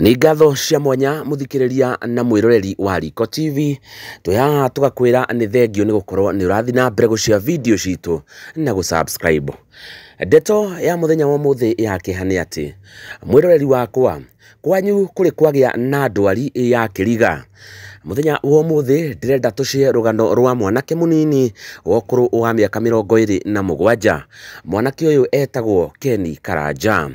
ni ngatho cia mwanya må thikä na mwiroreri wa Riko TV twä haha tå gakwä nä thengio nä gå korwo nä å rathi na mbere gå cia video citå na gå subscribe ndeto ya må thenya wa må thä ya kihani ati mwiroreri wakwa kwanyu kå rä kwagä na ndwari ya kiriga muthenya wa muthi ndirenda tucie rugano rwa mwanake munini wa wa miaka mirongo iri na mugwanja mwanake uyu etagwo Keni Karanja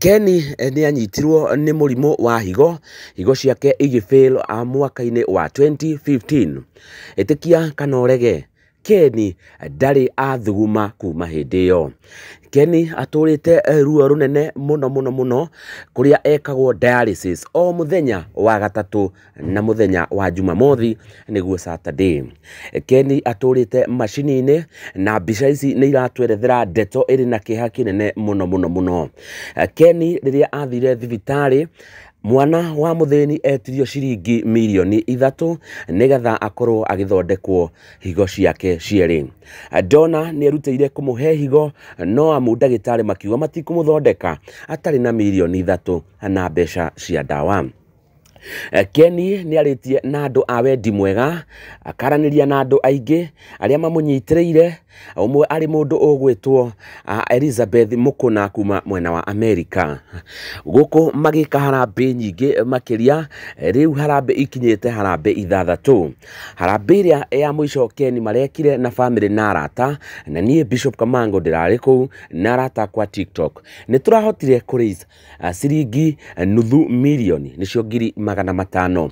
Ken eh, nĩ anyitirwo nĩ mũrimũ wa higo higo ciake igĩ fail ah, mwaka-inĩ wa 2015 ĩtĩkia kana ũrege keni ndarä athuguma kuma hĩndĩ yo keni atũrĩte eh, ruo rũnene muno muno mũno kũrĩa ekagwo dialysis o mũthenya wa gatatũ na mũthenya wa jumamothi nĩguo saturday keni atũrĩte macini inä na mbica ici nä iratwerethera ndeto ĩrĩ na kĩeha nene muno muno muno keni a athire thibitarä mwana wa muthini etirio ciringi mirioni ithatu nigetha akorwo agithondekwo higo ciake cierĩ dona nĩ erutĩire kumuhe higo no amu ndagĩtarĩ makiuga matikũmũthondeka atarĩ na mirioni ithatu na mbeca cia ndawa Eh, keni ni arä na andå a wendi mwega akaranä na andå aingi aria mamunyitireire mamå ire umwe arä må ndå elizabeth mukuna kuma mwena wa America guku magika harambä nyingä makiria riu harambä ikinyä harambä ithathatå harambä ä rä ya må ico keni marekire na family na arata na nie bishop kamango ndä rarä na arata kwa tiktok nä tå rahotire siringi ciringi nuthu milioni nicio ngiri magana matano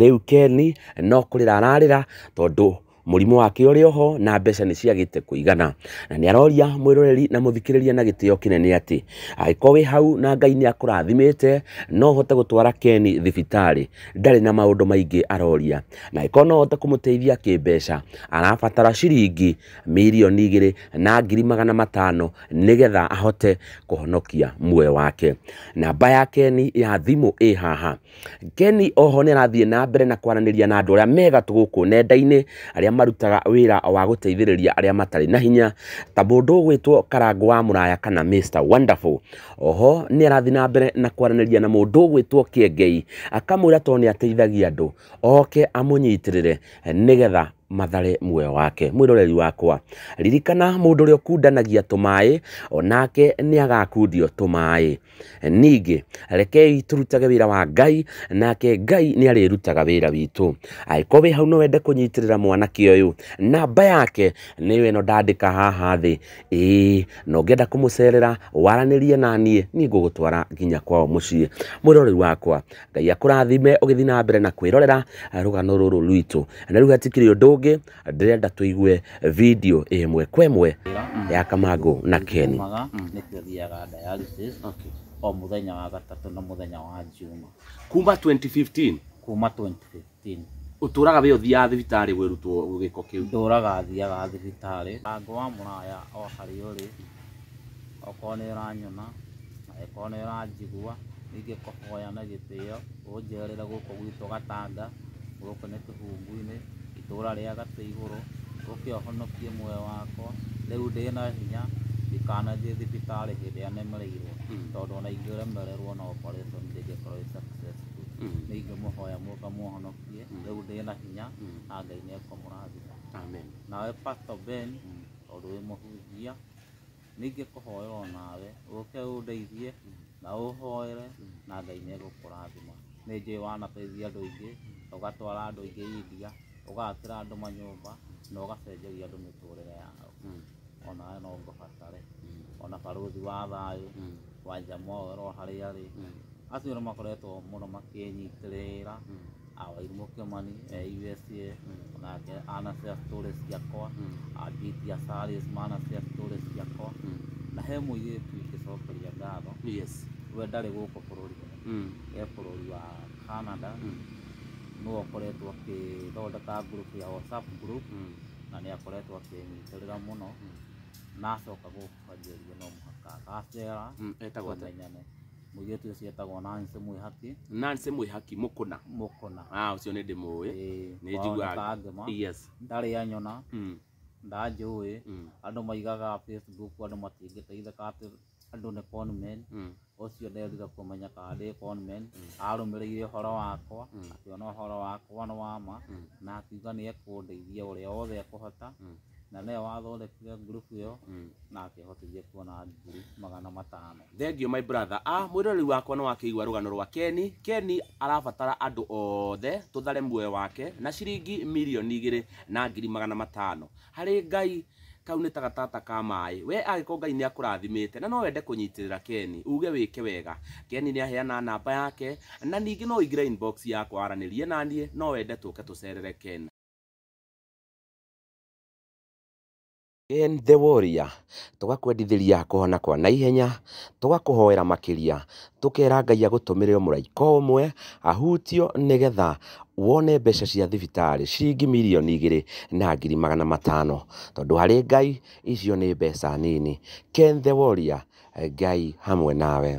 rä u keni no kå rä ra ararä ra tondå murimo wake uri oho na mbeca ni ciagite kuigana na ni aroria mwiroreri na muthikiriria na gitio kinene ati agiko wi hau na ngai ni akurathimite no hote gutwara keni thibitari ndari na maundu maingi aroria na agiko no hote kumuteithia kimbeca arabatara ciringi milioni igiri na ngiri magana matano nigetha ahote kuhonokia muwe wake namba ya keni ya thimu ä haha keni oho nä arathie na mbere na kwaranä na andå arä a megatu gå nenda-inä arä arĩa marutaga wĩra wa gũteithĩrĩria arĩa matarĩ na hinya ta mũndũ ũgwĩtwo Karangu wa Mũraya kana Mr Wonderful. Oho nĩ arathiĩ na mbere na kwaranĩria na mũndũ ũgwĩtwo Kiengei akamwĩra to nĩ ateithagia andũ oke amũnyitĩrĩre nĩgetha mathare muoyo wake mwiroreri wakwa ririkana mundu uria ukundanagia tumai onake ni agakundio tumai ningi rekei turutage wira wa ngai nake ngai ni arirutaga wira witu angĩkorwo wĩ hau no wende kũnyitĩrĩra mwanake ũyũ namba yake we no dadika haha thĩ ĩĩ na ũngĩenda kũmũcerera waranĩrie na niĩ niĩ ngũgũtwara nginya kwao mũciĩ mwiroreri wakwa ngai akurathime ũgĩthiĩ mbere na kwirorera rugano ruru rwitũ na rugatikirio hatikĩrĩ ungi ndirenda tuigue video imwe kwemwe ya kamago na keni mm, nituthiaga o muthenya wa gatatu na muthenya wa juma kuma 2015 kuma 2015 uturaga we uthia thibitarä gwä rutwo gä ko kä u ndåraga thiaga thibitarä wa må raya o harä å rä okorwo nä å ranyona angĩkorwo nä å ranjigua ningä kåhoya na gä tä å å njerere gå kå gwitå gatanga gå kå nä kä hungu-inä itũra rĩa gatĩ igũrũ ũke ũhonokie muoyo wakwa rĩu ndĩ na hinya ndikanathiĩ thibitarĩ hĩndĩ ĩrĩa nemereirwo hmm. tondũ ona ingĩremererwo no operation ndĩngĩkorwo ĩ successful hmm. nĩ ingĩmũhoya mũka mũhonokie hmm. rĩu ndĩ na hinya na ngai nĩ ekũmũrathima nawe pastor ben tondũ wĩ mũhunjia nĩingĩkũhoera o nawe ũke ũndeithie na ũhoere na ngai nĩ egũkũrathima nĩ njũĩ wanateithia andũ aingĩ ũgatwara andũ aingĩ india ugakira andu manyumba na ugacenjeria andu miturire yao hmm. ona no ngobatare hmm. ona baruthi wa thayu hmm. wa jamoro haria ari acio nä makoretwo må no makänyitä rä ra awairimå kä mani e onake anacia tårä ciakwa ambitia saris manacea tårä ciakwa na he må irä tu ingä cokeria ngatho we ndarä gå kå bå rå ri e bå rå ri wa canada mm no akoretwo akithondeka group ya WhatsApp group hmm. na ni akoretwo akinyitĩrĩra mũno hmm. na acoka gũkanjĩria no mũhaka agacera menyane hmm, mũirĩtu ũcio etagwo Nancy Mwihaki Nancy Mwihaki Mũkũna Mũkũna ah ũcio nĩ ndĩmũĩ nĩ njiguaga yes ndarĩ anyona mm ndanjũĩ mm. andå maigaga facebook andå matingä kati andå nä conmen å hmm. cio nderire kåmenya kana ndä conmen hmm. arå mä rä ire å horo wakwa hmm. akä ona å horo wakwa nä wama na akiuga nä ekå ndeithia å rä a wothe ekå hota na nä wathondekire ũrekire ngurubu ä yo mm. na akä hotithie kuona ngiri magana matano thengio my brother a ah, mwĩroreri wakwa nĩ wakĩigua rũgano rwa keni keni arabatara andå othe thare muoyo wake na ciringi mirioni igĩrĩ na ngiri magana matano harä ngai kau nä tagatata ka maä we agä ngai nä akå rathimä te na no wende kå nyitä rä ra keni uge wä ke wega keni nä aheana namba yake na ningä no ingä inbox yakwa aranä rie naniä no wende tå ke tå cerere in the warrior tugakwendithĩria kũhona kwa naihenya tũgakũhoera makiria tukera ngai agũtũmĩre mũraika mwe ahutio nĩgetha wone mbeca cia thibitarĩ ciringi mirioni igĩrĩ na ngiri magana matano tondu hari ngai icio ni mbeca nini ken the warrior ngai hamwe nawe